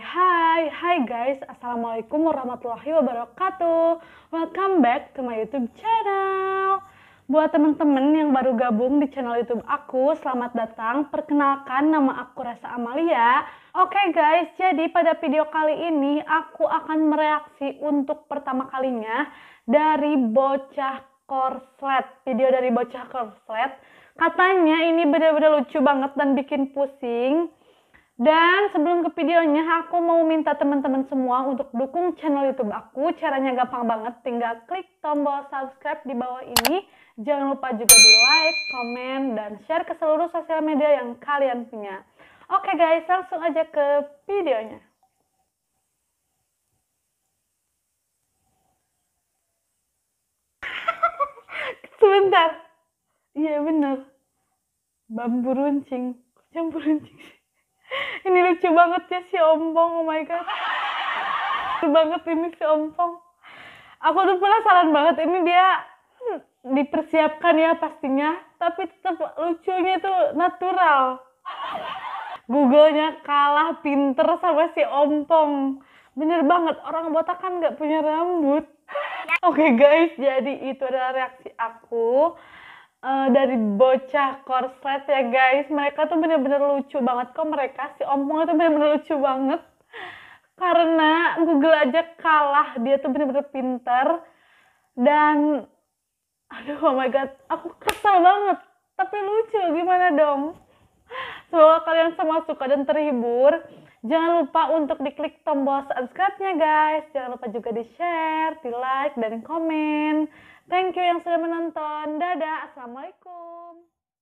hai, hai guys, Assalamualaikum warahmatullahi wabarakatuh Welcome back to my youtube channel Buat temen-temen yang baru gabung di channel youtube aku, selamat datang Perkenalkan nama aku Rasa Amalia Oke okay guys, jadi pada video kali ini aku akan mereaksi untuk pertama kalinya Dari Bocah Korslet, video dari Bocah Korslet Katanya ini bener-bener lucu banget dan bikin pusing dan sebelum ke videonya, aku mau minta teman-teman semua untuk dukung channel YouTube aku. Caranya gampang banget, tinggal klik tombol subscribe di bawah ini. Jangan lupa juga di like, comment, dan share ke seluruh sosial media yang kalian punya. Oke guys, langsung aja ke videonya. Sebentar. Iya bener. Bambu runcing. Bambu runcing sih ini lucu banget ya si ompong oh my god lucu banget ini si ompong aku tuh penasaran banget ini dia hmm, dipersiapkan ya pastinya tapi tetap lucunya itu natural Googlenya kalah pinter sama si ompong bener banget orang botak kan nggak punya rambut oke okay guys jadi itu adalah reaksi aku uh, dari bocah korslet ya guys mereka tuh bener-bener lucu banget kok mereka si Omongnya tuh bener-bener lucu banget karena Google aja kalah dia tuh bener-bener pinter dan aduh oh my god aku kesel banget tapi lucu gimana dong semoga kalian semua suka dan terhibur jangan lupa untuk diklik tombol subscribe-nya guys jangan lupa juga di share di like dan komen Thank you yang sudah menonton. Dadah. Assalamualaikum.